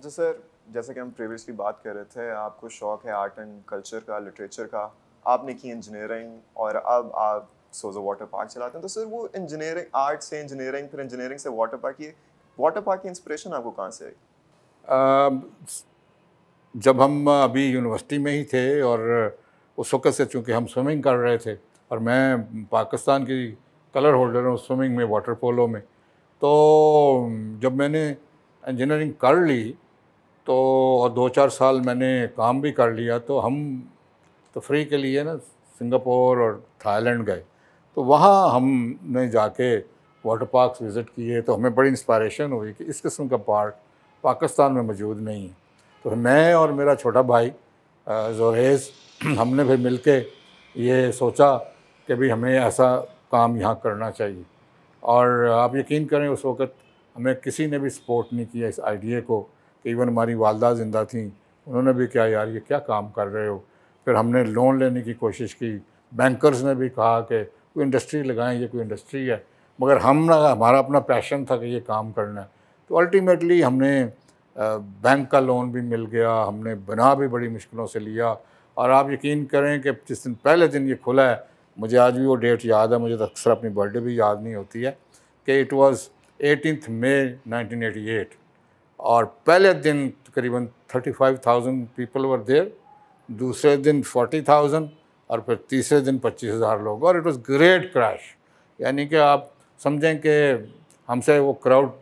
अच्छा सर जैसे कि हम प्रीवियसली बात कर रहे थे आपको शौक है आर्ट एंड कल्चर का लिटरेचर का आपने की इंजीनियरिंग और अब आप सोजो वाटर पार्क चलाते हैं तो सर वो इंजीनियरिंग आर्ट से इंजीनियरिंग फिर इंजीनियरिंग से वाटर पार्क ये वाटर पार्क की इंस्परेशन आपको कहाँ से आई जब हम अभी यूनिवर्सिटी में ही थे और उस वक्त से चूँकि हम स्विमिंग कर रहे थे और मैं पाकिस्तान की कलर होल्डर हूँ स्विमिंग में वाटर पोलो में तो जब मैंने इंजीनियरिंग कर ली तो और दो चार साल मैंने काम भी कर लिया तो हम तफरी तो के लिए ना सिंगापुर और थाईलैंड गए तो वहाँ हमने जाके वाटर पार्क विज़िट किए तो हमें बड़ी इंस्पायरेशन हुई कि इस किस्म का पार्क पाकिस्तान में मौजूद नहीं है तो मैं और मेरा छोटा भाई जोरेज हमने फिर मिल के ये सोचा कि भाई हमें ऐसा काम यहाँ करना चाहिए और आप यकीन करें उस वक़्त हमें किसी ने भी सपोर्ट नहीं किया इस आइडिया को कि इवन हमारी वालदा ज़िंदा थी उन्होंने भी क्या यार ये क्या काम कर रहे हो फिर हमने लोन लेने की कोशिश की बैंकर्स ने भी कहा कि कोई इंडस्ट्री लगाएं ये कोई इंडस्ट्री है मगर हम ना हमारा अपना पैशन था कि ये काम करना है तो अल्टीमेटली हमने बैंक का लोन भी मिल गया हमने बना भी बड़ी मुश्किलों से लिया और आप यकीन करें कि जिस दिन पहले दिन ये खुला है मुझे आज भी वो डेट याद है मुझे तो अक्सर अपनी बर्थडे भी याद नहीं होती है कि it was eighteenth eighty eight और पहले दिन तकरीबन थाउज़ेंड पीपल वर देर दूसरे दिन फोर्टी थाउजेंड और फिर तीसरे दिन पच्चीस हज़ार लोग और इट वाज ग्रेट क्रैश यानी कि आप समझें कि हमसे वो क्राउड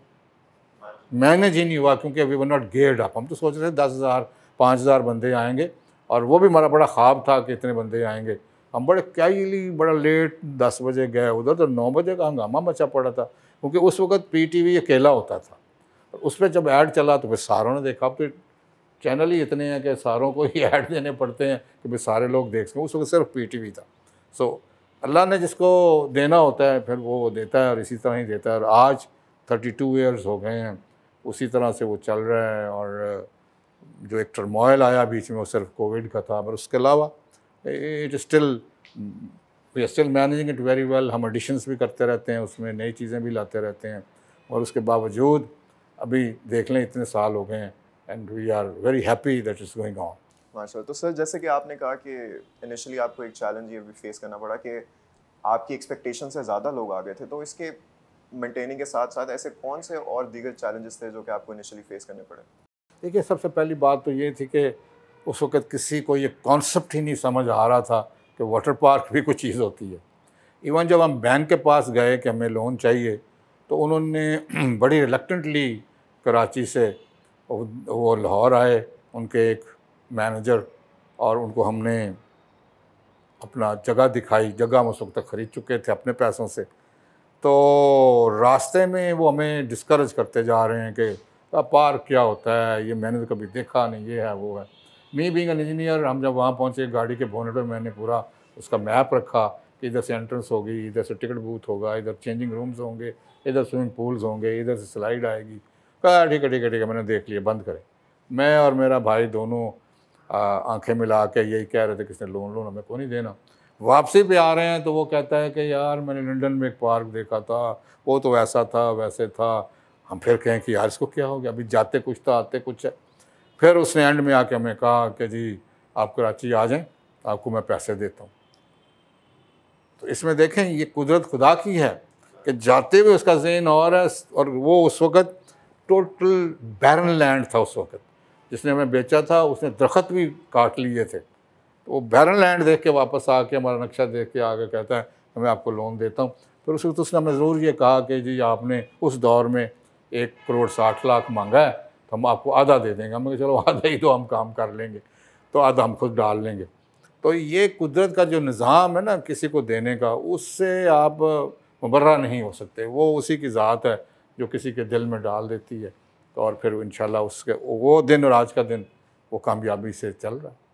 मैनेज ही नहीं हुआ क्योंकि वी वर नॉट गेड अप हम तो सोच रहे थे दस हज़ार पाँच हज़ार बंदे आएंगे और वो भी हमारा बड़ा ख्वाब था कि इतने बंदे आएंगे हम बड़े कैली बड़ा लेट दस बजे गए उधर तो नौ बजे का हंगामा मचा पड़ा था क्योंकि उस वक्त वी अकेला होता था उस पर जब ऐड चला तो फिर सारों ने देखा फिर तो चैनल ही इतने हैं कि सारों को ही ऐड देने पड़ते हैं कि भाई सारे लोग देख सकें उस वक्त सिर्फ पी टी वी था सो so, अल्लाह ने जिसको देना होता है फिर वो देता है और इसी तरह ही देता है और आज थर्टी टू ईयर्स हो गए हैं उसी तरह से वो चल रहे हैं और जो एक टर्मोइल आया बीच में वो सिर्फ कोविड का था पर उसके अलावा it still we are still managing it very well हम एडिशंस भी करते रहते हैं उसमें नई चीज़ें भी लाते रहते हैं और उसके बावजूद अभी देख लें इतने साल हो गए हैं and we are very happy that is going on माशा तो सर जैसे कि आपने कहा कि इनिशियली आपको एक चैलेंज ये भी फेस करना पड़ा कि आपकी एक्सपेक्टेशन से ज़्यादा लोग आ गए थे तो इसके मेंटेनिंग के साथ साथ ऐसे कौन से और दीगर चैलेंजेस थे जो कि आपको इनिशियली फेस करने पड़े देखिए सबसे पहली बात तो ये थी कि उस वक़्त किसी को ये कॉन्सेप्ट ही नहीं समझ आ रहा था कि वाटर पार्क भी कोई चीज़ होती है इवन जब हम बैंक के पास गए कि हमें लोन चाहिए तो उन्होंने बड़ी रिलक्टेंटली कराची से वो लाहौर आए उनके एक मैनेजर और उनको हमने अपना जगह दिखाई जगह हम उस वक्त तक ख़रीद चुके थे अपने पैसों से तो रास्ते में वो हमें डिस्करेज करते जा रहे हैं कि पार क्या होता है ये मैंने तो कभी देखा नहीं ये है वो है मी बींग एन इंजीनियर हम जब वहाँ पहुँचे गाड़ी के बोनेट पर मैंने पूरा उसका मैप रखा कि इधर से एंट्रेंस होगी इधर से टिकट बूथ होगा इधर चेंजिंग रूम्स होंगे इधर स्विमिंग पूल्स होंगे इधर से स्लाइड आएगी कहा ठीक है ठीक है ठीक है मैंने देख लिया बंद करें मैं और मेरा भाई दोनों आंखें मिला के यही कह रहे थे किसने लोन लोन हमें को नहीं देना वापसी पे आ रहे हैं तो वो कहता है कि यार मैंने लंदन में एक पार्क देखा था वो तो वैसा था वैसे था हम फिर कहें कि यार इसको क्या हो गया अभी जाते कुछ था तो आते कुछ है फिर उसने एंड में आके हमें कहा कि जी आप कराची आ जाएं आपको मैं पैसे देता हूँ तो इसमें देखें ये कुदरत खुदा की है कि जाते हुए उसका जेन और है और वो उस वक़्त टोटल बैरन लैंड था उस वक्त जिसने हमें बेचा था उसने दरख्त भी काट लिए थे तो वो बैरन लैंड देख के वापस आके हमारा नक्शा देख के आगे कहता है मैं आपको लोन देता हूँ फिर उस वक्त उसने हमें ज़रूर ये कहा कि जी आपने उस दौर में एक करोड़ साठ लाख मांगा है तो हम आपको आधा दे देंगे हमें चलो आधा ही तो हम काम कर लेंगे तो आधा हम खुद डाल लेंगे तो ये कुदरत का जो निज़ाम है ना किसी को देने का उससे आप मुबर्रा नहीं हो सकते वो उसी की ज़ात है जो किसी के दिल में डाल देती है तो और फिर इन उसके वो दिन और आज का दिन वो कामयाबी से चल रहा है